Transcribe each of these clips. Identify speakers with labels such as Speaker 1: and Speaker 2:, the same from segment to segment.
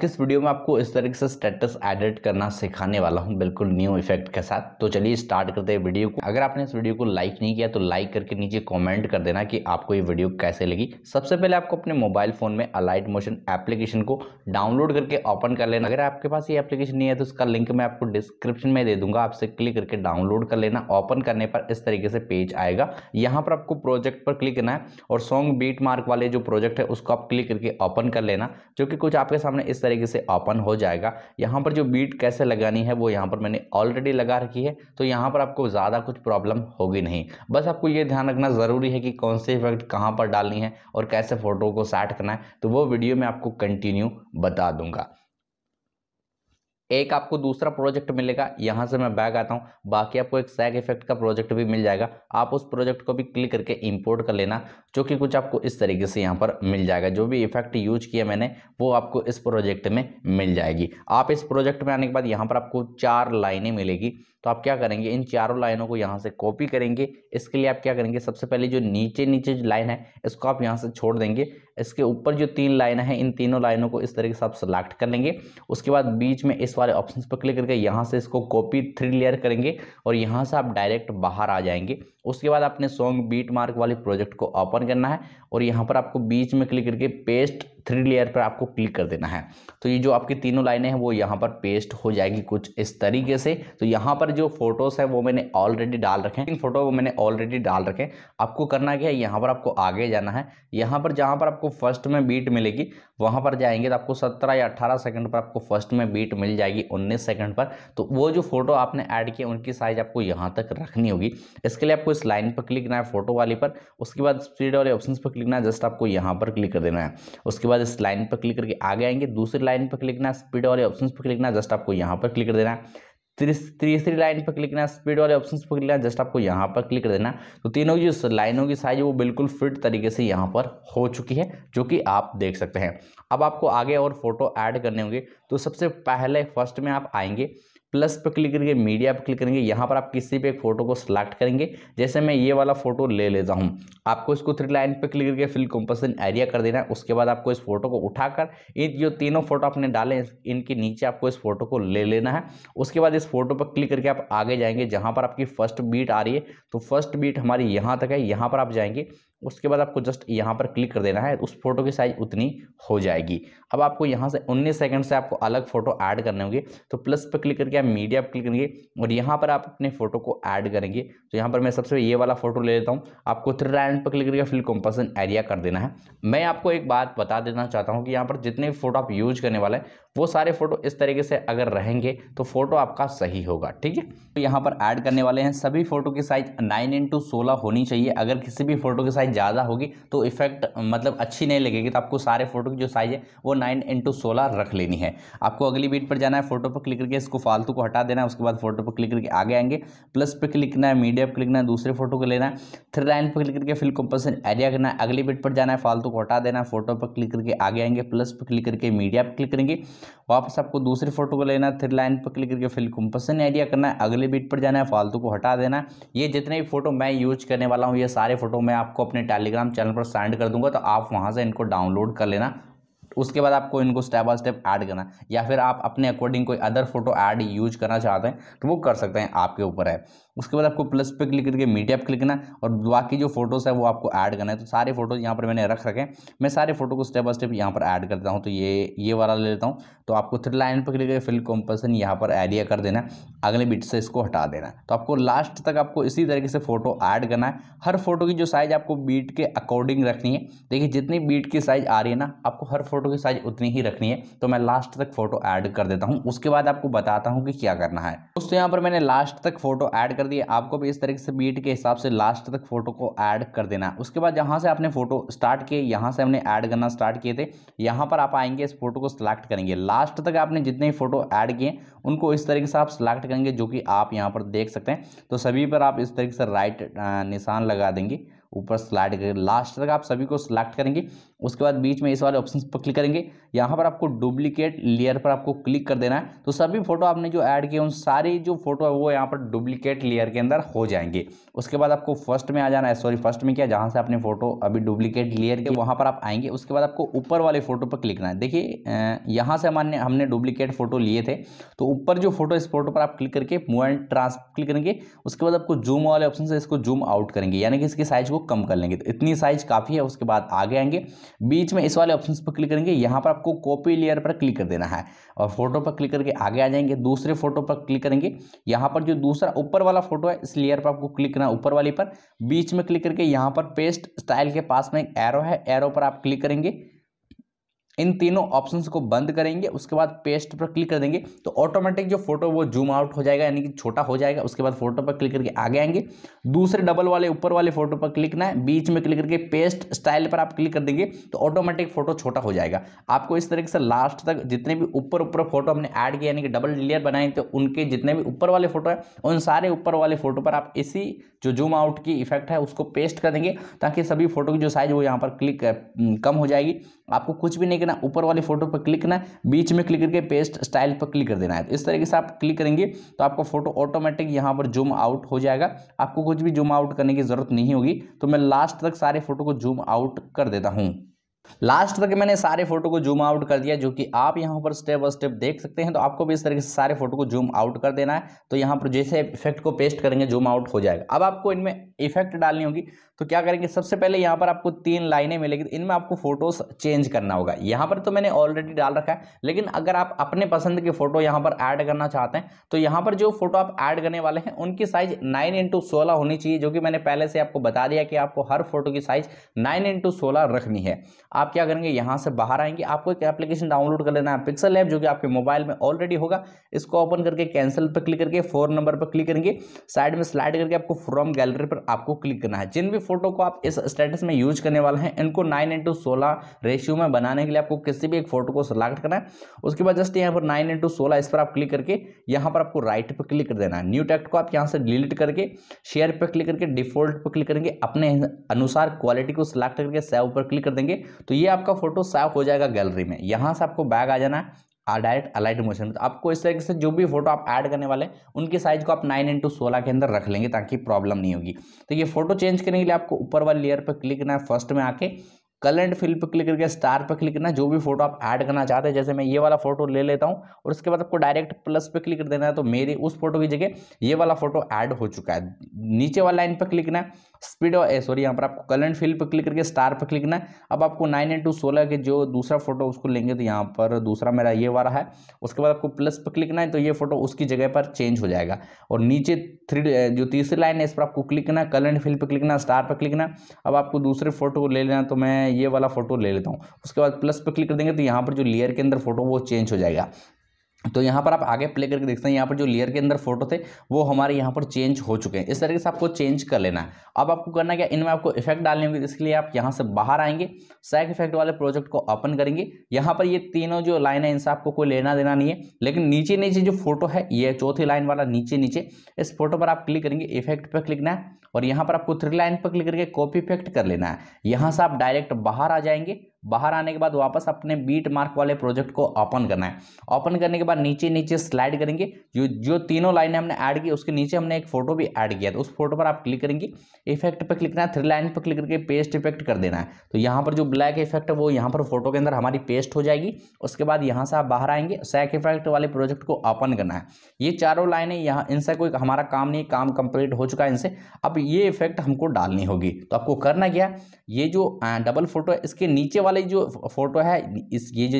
Speaker 1: के इस वीडियो में आपको इस तरीके से स्टेटस एडिट करना सिखाने वाला हूं बिल्कुल न्यू इफेक्ट के साथ तो चलिए स्टार्ट करते हैं वीडियो को अगर आपने इस वीडियो को लाइक नहीं किया तो लाइक करके नीचे कमेंट कर देना कि आपको ये वीडियो कैसे लगी सबसे पहले आपको अपने मोबाइल फोन में अलाइट मोशन एप्लीकेशन को डाउनलोड करके ओपन कर लेना अगर आपके पास ये एप्लीकेशन नहीं है तो उसका लिंक मैं आपको डिस्क्रिप्शन में दे दूंगा आपसे क्लिक करके डाउनलोड कर लेना ओपन करने पर इस तरीके से पेज आएगा यहाँ पर आपको प्रोजेक्ट पर क्लिक करना है और सॉन्ग बीट मार्क वाले जो प्रोजेक्ट है उसको आप क्लिक करके ओपन कर लेना जो कि कुछ आपके सामने इस तरीके से ओपन हो जाएगा यहाँ पर जो बीट कैसे लगानी है वो यहाँ पर मैंने ऑलरेडी लगा रखी है तो यहाँ पर आपको ज़्यादा कुछ प्रॉब्लम होगी नहीं बस आपको ये ध्यान रखना ज़रूरी है कि कौन से इफेक्ट कहाँ पर डालनी है और कैसे फ़ोटो को सेट करना है तो वो वीडियो में आपको कंटिन्यू बता दूंगा एक आपको दूसरा प्रोजेक्ट मिलेगा यहाँ से मैं बैग आता हूँ बाकी आपको एक सैग इफेक्ट का प्रोजेक्ट भी मिल जाएगा आप उस प्रोजेक्ट को भी क्लिक करके इंपोर्ट कर लेना जो कि कुछ आपको इस तरीके से यहाँ पर मिल जाएगा जो भी इफेक्ट यूज किया मैंने वो आपको इस प्रोजेक्ट में मिल जाएगी आप इस प्रोजेक्ट में आने के बाद यहाँ पर आपको चार लाइनें मिलेगी तो आप क्या करेंगे इन चारों लाइनों को यहाँ से कॉपी करेंगे इसके लिए आप क्या करेंगे सबसे पहले जो नीचे नीचे जो लाइन है इसको आप यहाँ से छोड़ देंगे इसके ऊपर जो तीन लाइन है इन तीनों लाइनों को इस तरीके से आप सेलेक्ट कर लेंगे उसके बाद बीच में इस वाले ऑप्शन पर क्लिक करके यहाँ से इसको कॉपी थ्री लेयर करेंगे और यहाँ से आप डायरेक्ट बाहर आ जाएंगे उसके बाद आपने सॉन्ग बीट मार्क वाले प्रोजेक्ट को ओपन करना है और यहाँ पर आपको बीच में क्लिक करके पेस्ट थ्री लेयर पर आपको क्लिक कर देना है तो ये जो आपकी तीनों लाइनें हैं वो यहाँ पर पेस्ट हो जाएगी कुछ इस तरीके से तो यहाँ पर जो फोटोज़ हैं वो मैंने ऑलरेडी डाल रखे हैं इन फोटो वो मैंने ऑलरेडी डाल रखे हैं आपको करना क्या है यहाँ पर आपको आगे जाना है यहाँ पर जहाँ पर आपको आपको फर्स्ट में बीट मिलेगी वहाँ पर जाएंगे तो आपको 17 या 18 सेकंड पर आपको फर्स्ट में बीट मिल जाएगी 19 सेकंड पर तो वो जो फोटो आपने ऐड किया उनकी साइज आपको यहाँ तक रखनी होगी इसके लिए आपको इस लाइन पर क्लिक करना है फोटो वाली पर उसके बाद स्पीड वाले ऑप्शन पर क्लिक करना है जस्ट आपको यहाँ पर क्लिक कर देना है उसके बाद इस लाइन पर क्लिक करके आगे आएंगे दूसरी लाइन पर क्लिक करना है स्पीड वाले ऑप्शन पर क्लिक करना है जस्ट आपको यहाँ पर क्लिक कर देना है तीसरी लाइन पर क्लिक करना स्पीड वाले ऑप्शन पर क्लिक करना जस्ट आपको यहाँ पर क्लिक कर देना तो तीनों की जो लाइनों की साइज वो बिल्कुल फिट तरीके से यहाँ पर हो चुकी है जो कि आप देख सकते हैं अब आपको आगे और फोटो ऐड करने होंगे तो सबसे पहले फर्स्ट में आप आएंगे प्लस पर क्लिक करेंगे मीडिया पर क्लिक करेंगे यहाँ पर आप किसी भी एक फोटो को सिलेक्ट करेंगे जैसे मैं ये वाला फोटो ले लेता हूँ आपको इसको थ्री लाइन पर क्लिक करके फिल कंपल्सन एरिया कर देना है उसके बाद आपको इस फोटो को उठाकर इन जो तीनों फोटो आपने डाले इनके नीचे आपको इस फोटो को ले लेना है उसके बाद इस फोटो पर क्लिक करके आप आगे जाएंगे जहाँ पर आपकी फर्स्ट बीट आ रही है तो फर्स्ट बीट हमारी यहाँ तक है यहाँ पर आप जाएंगे उसके बाद आपको जस्ट यहाँ पर क्लिक कर देना है उस फोटो की साइज उतनी हो जाएगी अब आपको यहाँ से 19 सेकंड से आपको अलग फोटो ऐड करने होंगे तो प्लस पर क्लिक करके आप मीडिया पर क्लिक करेंगे और यहाँ पर आप अपने फोटो को ऐड करेंगे तो यहाँ पर मैं सबसे ये वाला फोटो ले लेता हूँ आपको थ्री लाइन पर क्लिक करके फिल कंपल्सन एरिया कर देना है मैं आपको एक बात बता देना चाहता हूँ कि यहाँ पर जितने भी फोटो आप यूज करने वाले हैं वो सारे फोटो इस तरीके से अगर रहेंगे तो फोटो आपका सही होगा ठीक है तो यहाँ पर ऐड करने वाले हैं सभी फोटो की साइज नाइन इंटू सोलह होनी चाहिए अगर किसी भी फोटो की साइज साइज़ ज़्यादा होगी तो इफेक्ट मतलब अच्छी नहीं लगेगी तो आपको सारे फोटो की जो साइज़ है वो नाइन इंटू सोलह रख लेनी है आपको अगली बीट पर जाना है फोटो पर क्लिक करके इसको फालतू को हटा देना है उसके बाद फोटो पर क्लिक करके आगे आएंगे प्लस पर क्लिक करना है मीडिया पर क्लिक करना है दूसरे फोटो को लेना है थ्री लाइन पर क्लिक करके फिल कंपल्सन एरिया करना है अगली बीट पर जाना है फालतू को हटा देना है फोटो पर क्लिक करके आगे आएंगे प्लस पर क्लिक करके मीडिया पर क्लिक करेंगे वापस आपको दूसरी फोटो को लेना है थ्री लाइन पर क्लिक करके फिल कंपल्सन एरिया करना है अगले बीट पर जाना है फालतू को हटा देना ये जितने भी फोटो मैं यूज करने वाला हूँ ये सारे फोटो मैं आपको अपने अपने टेलीग्राम चैनल पर सेंड कर दूंगा तो आप वहाँ से इनको डाउनलोड कर लेना उसके बाद आपको इनको स्टेप बाय स्टेप ऐड करना है या फिर आप अपने अकॉर्डिंग कोई अदर फोटो ऐड यूज करना चाहते हैं तो वो कर सकते हैं आपके ऊपर है उसके बाद आपको प्लस पे क्लिक करके मीडिया पे क्लिक करना और बाकी जो फोटोज़ है वो आपको ऐड करना है तो सारे फोटोज़ यहाँ पर मैंने रख रखे मैं सारे फोटो को स्टेप बाय स्टेप यहाँ पर ऐड करता हूँ तो ये ये वाला ले लेता हूँ तो आपको थ्री लाइन पर क्लिक करके फिल कॉम्पल्सन यहाँ पर एरिया कर देना अगले बिट से इसको हटा देना तो आपको लास्ट तक आपको इसी तरीके से फ़ोटो ऐड करना है हर फोटो की जो साइज़ आपको बीट के अकॉर्डिंग रखनी है देखिए जितनी बीट की साइज़ आ रही है ना आपको हर फोटो की साइज़ उतनी ही रखनी है तो मैं लास्ट तक फ़ोटो ऐड कर देता हूँ उसके बाद आपको बताता हूँ कि क्या करना है दोस्तों यहाँ पर मैंने लास्ट तक फ़ोटो ऐड कर दिए आपको भी इस तरीके से बीट के हिसाब से लास्ट तक फोटो को ऐड कर देना उसके बाद जहाँ से आपने फोटो स्टार्ट किए यहाँ से हमने ऐड करना स्टार्ट किए थे यहाँ पर आप आएंगे इस फोटो को सिलेक्ट करेंगे लास्ट तक आपने जितने ही फोटो ऐड किए उनको इस तरीके से आप सिलेक्ट करेंगे जो कि आप यहाँ पर देख सकते हैं तो सभी पर आप इस तरीके से राइट निशान लगा देंगे ऊपर स्लाइड करेंगे लास्ट तक आप सभी को सिलेक्ट करेंगे उसके बाद बीच में इस वाले ऑप्शन पर क्लिक करेंगे यहाँ पर आपको डुप्लीकेट लेयर पर आपको क्लिक कर देना है तो सभी फोटो आपने जो ऐड किए उन सारी जो फोटो है वो यहाँ पर डुप्लीकेट लेयर के अंदर हो जाएंगे उसके बाद आपको फर्स्ट में आ जाना है सॉरी फर्स्ट में क्या जहाँ से अपने फोटो अभी डुप्लीकेट लेयर के वहाँ पर आप आएंगे उसके बाद आपको ऊपर वाले फोटो पर क्लिक करना है देखिए यहाँ से मान्य हमने डुप्लीकेट फोटो लिए थे तो ऊपर जो फोटो इस फोटो पर आप क्लिक करके मोबाइल ट्रांस क्लिक करेंगे उसके बाद आपको जूम वाले ऑप्शन से इसको जूम आउट करेंगे यानी कि इसके साइज को वो कम कर लेंगे तो इतनी साइज काफ़ी है उसके बाद आगे आएंगे बीच में इस वाले ऑप्शन पर क्लिक करेंगे यहाँ पर आपको कॉपी लेयर पर क्लिक कर देना है और फोटो पर क्लिक करके आगे आ जाएंगे दूसरे फोटो पर क्लिक करेंगे यहाँ पर जो दूसरा ऊपर वाला फोटो है इस लेयर पर आपको क्लिक करना ऊपर वाली पर बीच में क्लिक करके यहाँ पर पेस्ट स्टाइल के पास में एक एरो है एरो पर आप क्लिक करेंगे इन तीनों ऑप्शंस को बंद करेंगे उसके बाद पेस्ट पर क्लिक कर देंगे तो ऑटोमेटिक जो फोटो वो जूम आउट हो जाएगा यानी कि छोटा हो जाएगा उसके बाद फोटो पर क्लिक करके आगे आएंगे दूसरे डबल वाले ऊपर वाले फोटो पर क्लिक ना है बीच में क्लिक करके पेस्ट स्टाइल पर आप क्लिक कर देंगे तो ऑटोमेटिक फोटो छोटा हो जाएगा आपको इस तरीके से लास्ट तक जितने भी ऊपर ऊपर फोटो हमने ऐड किया यानी कि डबल लेयर बनाए तो उनके जितने भी ऊपर वाले फोटो हैं उन सारे ऊपर वाले फोटो पर आप इसी जो जूम आउट की इफेक्ट है उसको पेस्ट कर देंगे ताकि सभी फोटो की जो साइज वो यहाँ पर क्लिक कम हो जाएगी आपको कुछ भी नहीं करना ऊपर वाली फोटो पर क्लिक करना है बीच में क्लिक करके पेस्ट स्टाइल पर क्लिक कर देना है तो इस तरीके से आप क्लिक करेंगे तो आपका फोटो ऑटोमेटिक यहाँ पर जूम आउट हो जाएगा आपको कुछ भी जूम आउट करने की ज़रूरत नहीं होगी तो मैं लास्ट तक सारे फोटो को जूम आउट कर देता हूँ लास्ट तक मैंने सारे फोटो को जूम आउट कर दिया जो कि आप यहां पर स्टेप बाय स्टेप देख सकते हैं तो आपको भी इस तरीके से सारे फोटो को जूम आउट कर देना है तो यहां पर जैसे इफेक्ट को पेस्ट करेंगे जूम आउट हो जाएगा अब आपको इनमें इफेक्ट डालनी होगी तो क्या करेंगे सबसे पहले यहां पर आपको तीन लाइनें मिलेगी तो इनमें आपको फोटोज चेंज करना होगा यहां पर तो मैंने ऑलरेडी डाल रखा है लेकिन अगर आप अपने पसंद के फोटो यहां पर ऐड करना चाहते हैं तो यहां पर जो फोटो आप ऐड करने वाले हैं उनकी साइज नाइन इंटू सोलह होनी चाहिए जो कि मैंने पहले से आपको बता दिया कि आपको हर फोटो की साइज नाइन इंटू सोलह रखनी है आप क्या करेंगे यहाँ से बाहर आएंगे आपको एक एप्लीकेशन डाउनलोड कर लेना है पिक्सल ऐप जो कि आपके मोबाइल में ऑलरेडी होगा इसको ओपन करके कैंसिल पर क्लिक करके फोन नंबर पर क्लिक करेंगे साइड में स्लाइड करके आपको फ्रॉम गैलरी पर आपको क्लिक करना है जिन भी फोटो को आप इस स्टेटस में यूज करने वाले हैं इनको नाइन इंटू सोलह रेशियो में बनाने के लिए आपको किसी भी एक फोटो को सिलेक्ट करना है उसके बाद जस्ट यहाँ पर नाइन इंटू सोलह इस पर आप क्लिक करके यहाँ पर आपको राइट पर क्लिक कर देना है न्यू टेक्ट को आप यहाँ से डिलीट करके शेयर पर क्लिक करके डिफॉल्ट पर क्लिक करेंगे अपने अनुसार क्वालिटी को सिलेक्ट करके सेव पर क्लिक कर देंगे तो ये आपका फोटो साफ हो जाएगा गैलरी में यहाँ से आपको बैग आ जाना है डायरेक्ट अलाइट मोशन में तो आपको इस तरीके से जो भी फोटो आप ऐड करने वाले उनके साइज को आप नाइन इंटू सोलह के अंदर रख लेंगे ताकि प्रॉब्लम नहीं होगी तो ये फोटो चेंज करने के लिए आपको ऊपर वाले लेयर पर क्लिक करना है फर्स्ट में आके कलर फिल पर क्लिक करके स्टार पर क्लिक करना जो भी फोटो आप ऐड करना चाहते हैं जैसे मैं ये वाला फोटो ले लेता हूँ और उसके बाद आपको डायरेक्ट प्लस पे क्लिक कर देना है तो मेरी उस फोटो की जगह ये वाला फोटो ऐड हो चुका है नीचे वाला लाइन पर क्लिक करना है स्पीड और सॉरी यहाँ पर आपको कलर फिल पर क्लिक करके स्टार पर क्लिक करना है अब आपको नाइन इंटू सोलह के जो दूसरा फोटो उसको लेंगे तो यहाँ पर दूसरा मेरा ये वाला है उसके बाद आपको प्लस पर क्लिक करना है तो ये फोटो उसकी जगह पर चेंज हो जाएगा और नीचे थ्री जो तीसरी लाइन है इस पर आपको क्लिक करना कलर फिल पर क्लिक करना स्टार पर क्लिक करना अब आपको दूसरे फोटो को ले लेना तो मैं मैं ये वाला फोटो ले लेता हूँ उसके बाद प्लस पर क्लिक कर देंगे तो यहाँ पर जो लेयर के अंदर फोटो वो चेंज हो जाएगा तो यहाँ पर आप आगे प्ले करके देखते हैं यहाँ पर जो लेयर के अंदर फोटो थे वो हमारे यहाँ पर चेंज हो चुके हैं इस तरीके से आपको चेंज कर लेना है अब आपको करना क्या इनमें आपको इफेक्ट डालने होंगे इसके लिए आप यहाँ से बाहर आएंगे सैक इफेक्ट वाले प्रोजेक्ट को ओपन करेंगे यहाँ पर ये तीनों जो लाइन है इनसे आपको कोई लेना देना नहीं है लेकिन नीचे नीचे जो फोटो है ये चौथी लाइन वाला नीचे नीचे इस फोटो पर आप क्लिक करेंगे इफेक्ट पर क्लिकना है और यहाँ पर आपको थ्री लाइन पर क्लिक करके कॉपी पेस्ट कर लेना है यहाँ से आप डायरेक्ट बाहर आ जाएंगे बाहर आने के बाद वापस अपने बीट मार्क वाले प्रोजेक्ट को ओपन करना है ओपन करने के बाद नीचे नीचे स्लाइड करेंगे जो जो तीनों लाइन हमने ऐड की उसके नीचे हमने एक फोटो भी ऐड किया तो उस फोटो पर आप क्लिक करेंगे इफेक्ट पर क्लिक करना है थ्री लाइन पर क्लिक करके पेस्ट इफेक्ट कर देना है तो यहाँ पर जो ब्लैक इफेक्ट है वो यहाँ पर फोटो के अंदर हमारी पेस्ट हो जाएगी उसके बाद यहाँ से आप बाहर आएंगे सैक इफेक्ट वाले प्रोजेक्ट को ओपन करना है ये चारों लाइनें यहाँ इनसे कोई हमारा काम नहीं काम कंप्लीट हो चुका है इनसे अब ये इफेक्ट हमको डालनी होगी तो आपको करना क्या ये जो डबल फोटो है इसके नीचे वाली जो फोटो है इस ये जो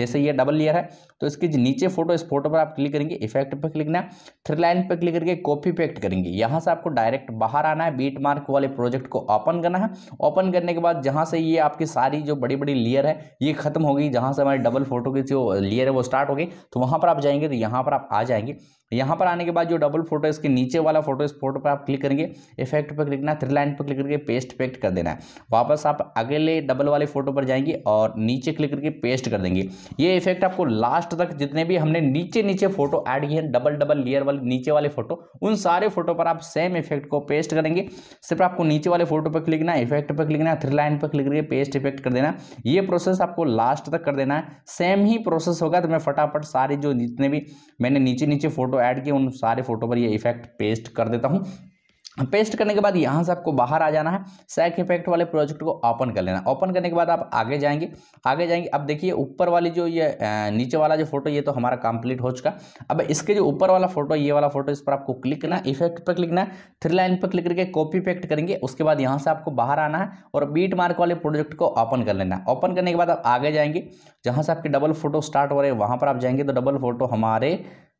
Speaker 1: जैसे, ये डबल लेयर है तो इसके जो नीचे फोटो इस फोटो पर आप क्लिक करेंगे इफेक्ट पर क्लिक करना थ्री लाइन पर क्लिक करके कॉपी पेक्ट करेंगे यहाँ से आपको डायरेक्ट बाहर आना है बीट मार्क वाले प्रोजेक्ट को ओपन करना है ओपन करने के बाद जहाँ से ये आपकी सारी जो बड़ी बड़ी लेयर है ये खत्म होगी जहाँ से हमारी डबल फोटो की जो लेयर है वो स्टार्ट हो गई तो वहाँ पर आप जाएंगे तो यहाँ पर आप आ जाएंगे यहाँ पर आने के बाद जो डबल फोटो इसके नीचे वाला फोटो इस फोटो पर आप क्लिक करेंगे इफेक्ट पर क्लिक करना थ्री लाइन पर क्लिक करके पेस्ट पेक्ट कर देना है वापस आप अगले डबल वाले फोटो पर जाएंगे और नीचे क्लिक करके पेस्ट कर देंगे ये इफेक्ट आपको लास्ट तक जितने भी हमने नीचे नीचे फोटो ऐड किए हैं डबल डबल लेयर वाले नीचे वाले फोटो उन सारे फोटो पर आप सेम इफेक्ट को पेस्ट करेंगे सिर्फ आपको नीचे वाले फोटो पर क्लिक ना इफेक्ट पर क्लिक ना थ्री लाइन पर क्लिक करके पेस्ट इफेक्ट कर देना ये प्रोसेस आपको लास्ट तक कर देना है सेम ही प्रोसेस होगा तो मैं फटाफट सारे जो जितने भी मैंने नीचे नीचे फोटो ऐड किए उन सारे फोटो पर ये इफेक्ट पेस्ट कर देता हूँ पेस्ट करने के बाद यहाँ से आपको बाहर आ जाना है सैक इफेक्ट वाले प्रोजेक्ट को ओपन कर लेना ओपन करने के बाद आप आगे जाएंगे आगे जाएंगे अब देखिए ऊपर वाली जो ये नीचे वाला जो फोटो ये तो हमारा कंप्लीट हो चुका अब इसके जो ऊपर वाला फोटो ये वाला फोटो इस पर आपको क्लिक करना इफेक्ट पर क्लिकना है थ्री लाइन पर क्लिक करके कॉपी पेक्ट करेंगे उसके बाद यहाँ से आपको बाहर आना है और बीट मार्क वाले प्रोजेक्ट को ओपन कर लेना ओपन करने के बाद आप आगे जाएंगे जहाँ से आपके डबल फोटो स्टार्ट हो रहे हैं वहाँ पर आप जाएंगे तो डबल फोटो हमारे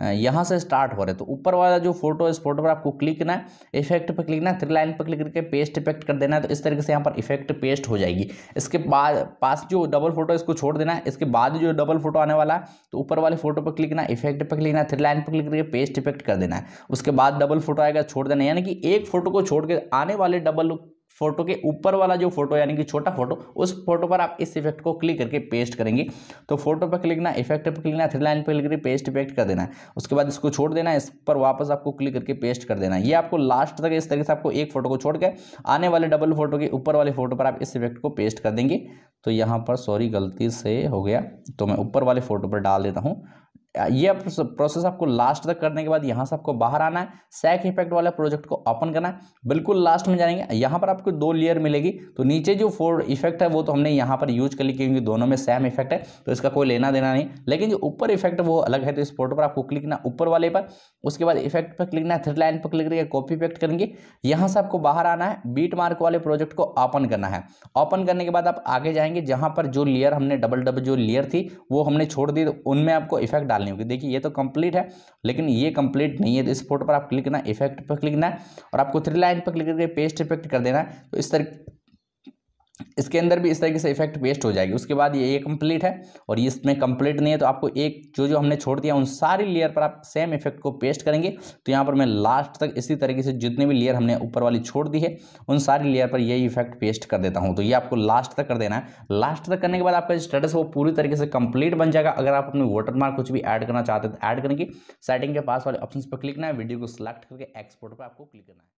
Speaker 1: यहाँ से स्टार्ट हो रहे तो ऊपर वाला जो फोटो है इस फोटो पर आपको क्लिक करना है इफेक्ट पर क्लिक करना है थ्री लाइन पर क्लिक करके पेस्ट इफेक्ट कर देना है तो इस तरीके से यहाँ पर इफेक्ट पेस्ट हो जाएगी इसके बाद पास जो डबल फोटो इसको छोड़ देना है इसके बाद जो डबल फोटो आने वाला है तो ऊपर वाले फोटो पर क्लिक करना इफेक्ट पर क्लिक करना थ्री लाइन पर क्लिक करके पेस्ट इफेक्ट कर देना है उसके बाद डबल फोटो आएगा छोड़ देना यानी कि एक फोटो को छोड़ के आने वाले डबल फोटो के ऊपर वाला जो फोटो यानी कि छोटा फोटो उस फोटो पर आप इस इफेक्ट को क्लिक करके पेस्ट करेंगे तो फोटो पर क्लिक ना इफेक्ट पर क्लिक ना थ्री लाइन पर क्लिक करके पेस्ट इफेक्ट कर देना है उसके बाद इसको छोड़ देना है इस पर वापस आपको क्लिक करके पेस्ट कर देना है ये आपको लास्ट तक इस तरीके से आपको एक फोटो को छोड़ कर आने वाले डबल फोटो के ऊपर वाले फोटो पर आप इस इफेक्ट को पेस्ट कर देंगे तो यहाँ पर सॉरी गलती से हो गया तो मैं ऊपर वाले फोटो पर डाल देता हूँ ये प्रोसेस आपको लास्ट तक करने के बाद यहाँ से आपको बाहर आना है सैक इफेक्ट वाले प्रोजेक्ट को ओपन करना है बिल्कुल लास्ट में जाएंगे यहाँ पर आपको दो लेयर मिलेगी तो नीचे जो फोर इफेक्ट है वो तो हमने यहाँ पर यूज कर ली क्योंकि दोनों में सेम इफेक्ट है तो इसका कोई लेना देना नहीं लेकिन जो ऊपर इफेक्ट वो अलग है तो इस फोटो पर आपको क्लिक ना ऊपर वाले पर उसके बाद इफेक्ट पर क्लिक ना थ्री लाइन पर क्लिक करेंगे कॉपी इफेक्ट करेंगे यहाँ से आपको बाहर आना है बीट मार्क वाले प्रोजेक्ट को ओपन करना है ओपन करने के बाद आप आगे जाएंगे जहाँ पर जो लेयर हमने डबल डबल जो लेयर थी वो हमने छोड़ दी तो उनमें आपको इफेक्ट डालनी होगी देखिए ये तो कंप्लीट है लेकिन ये कंप्लीट नहीं है तो इस फोटो पर आप क्लिक करना इफेक्ट पर क्लिक करना है और आपको थ्री लाइन पर क्लिक करके पेस्ट इफेक्ट कर देना है तो इस तरह इसके अंदर भी इस तरीके से इफेक्ट पेस्ट हो जाएगी उसके बाद ये ये कंप्लीट है और ये इसमें कंप्लीट नहीं है तो आपको एक जो जो हमने छोड़ दिया उन सारी लेयर पर आप सेम इफेक्ट को पेस्ट करेंगे तो यहाँ पर मैं लास्ट तक इसी तरीके से जितने भी लेयर हमने ऊपर वाली छोड़ दी है उन सारी लेयर पर यही इफेक्ट पेस्ट कर देता हूँ तो ये आपको लास्ट तक कर देना है लास्ट तक करने के बाद आपका स्टेटस वो पूरी तरीके से कंप्लीट बन जाएगा अगर आप अपने वाटरमार्क कुछ भी ऐड करना चाहते हैं तो ऐड करेंगे सेटिंग के पास वाले ऑप्शन पर क्लिक करना है वीडियो को सिलेक्ट करके एक्सपोर्ट पर आपको क्लिक करना है